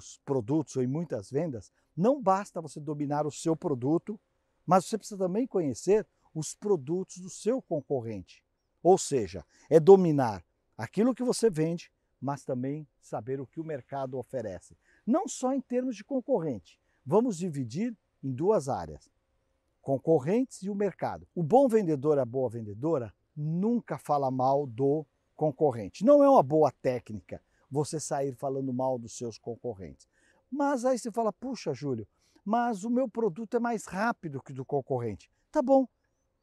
muitos produtos ou em muitas vendas, não basta você dominar o seu produto, mas você precisa também conhecer os produtos do seu concorrente. Ou seja, é dominar aquilo que você vende, mas também saber o que o mercado oferece. Não só em termos de concorrente. Vamos dividir em duas áreas: concorrentes e o mercado. O bom vendedor, a boa vendedora, nunca fala mal do concorrente. Não é uma boa técnica, você sair falando mal dos seus concorrentes. Mas aí você fala, puxa, Júlio, mas o meu produto é mais rápido que o do concorrente. Tá bom.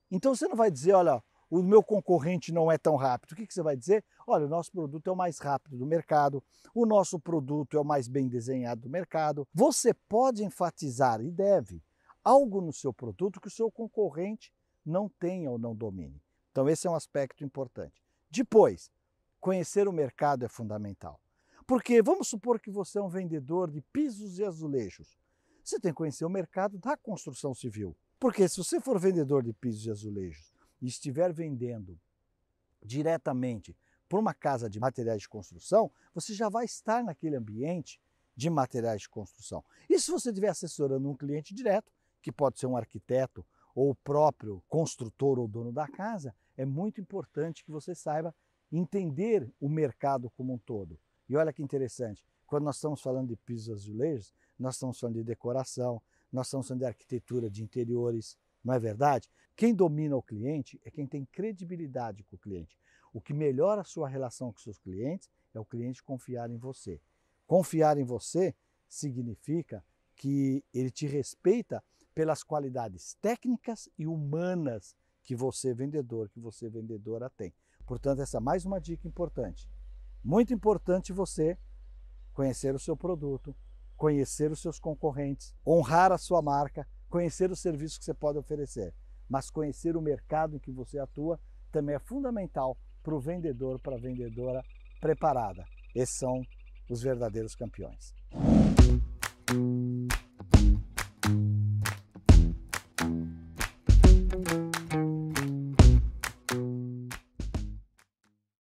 Então você não vai dizer, olha, o meu concorrente não é tão rápido. O que, que você vai dizer? Olha, o nosso produto é o mais rápido do mercado, o nosso produto é o mais bem desenhado do mercado. Você pode enfatizar e deve algo no seu produto que o seu concorrente não tenha ou não domine. Então, esse é um aspecto importante. Depois, Conhecer o mercado é fundamental. Porque vamos supor que você é um vendedor de pisos e azulejos. Você tem que conhecer o mercado da construção civil. Porque se você for vendedor de pisos e azulejos e estiver vendendo diretamente para uma casa de materiais de construção, você já vai estar naquele ambiente de materiais de construção. E se você estiver assessorando um cliente direto, que pode ser um arquiteto ou o próprio construtor ou dono da casa, é muito importante que você saiba entender o mercado como um todo. E olha que interessante, quando nós estamos falando de pisos azulejos, nós estamos falando de decoração, nós estamos falando de arquitetura de interiores, não é verdade? Quem domina o cliente é quem tem credibilidade com o cliente. O que melhora a sua relação com seus clientes é o cliente confiar em você. Confiar em você significa que ele te respeita pelas qualidades técnicas e humanas que você vendedor, que você vendedora tem. Portanto, essa é mais uma dica importante. Muito importante você conhecer o seu produto, conhecer os seus concorrentes, honrar a sua marca, conhecer os serviços que você pode oferecer. Mas conhecer o mercado em que você atua também é fundamental para o vendedor, para a vendedora preparada. Esses são os verdadeiros campeões.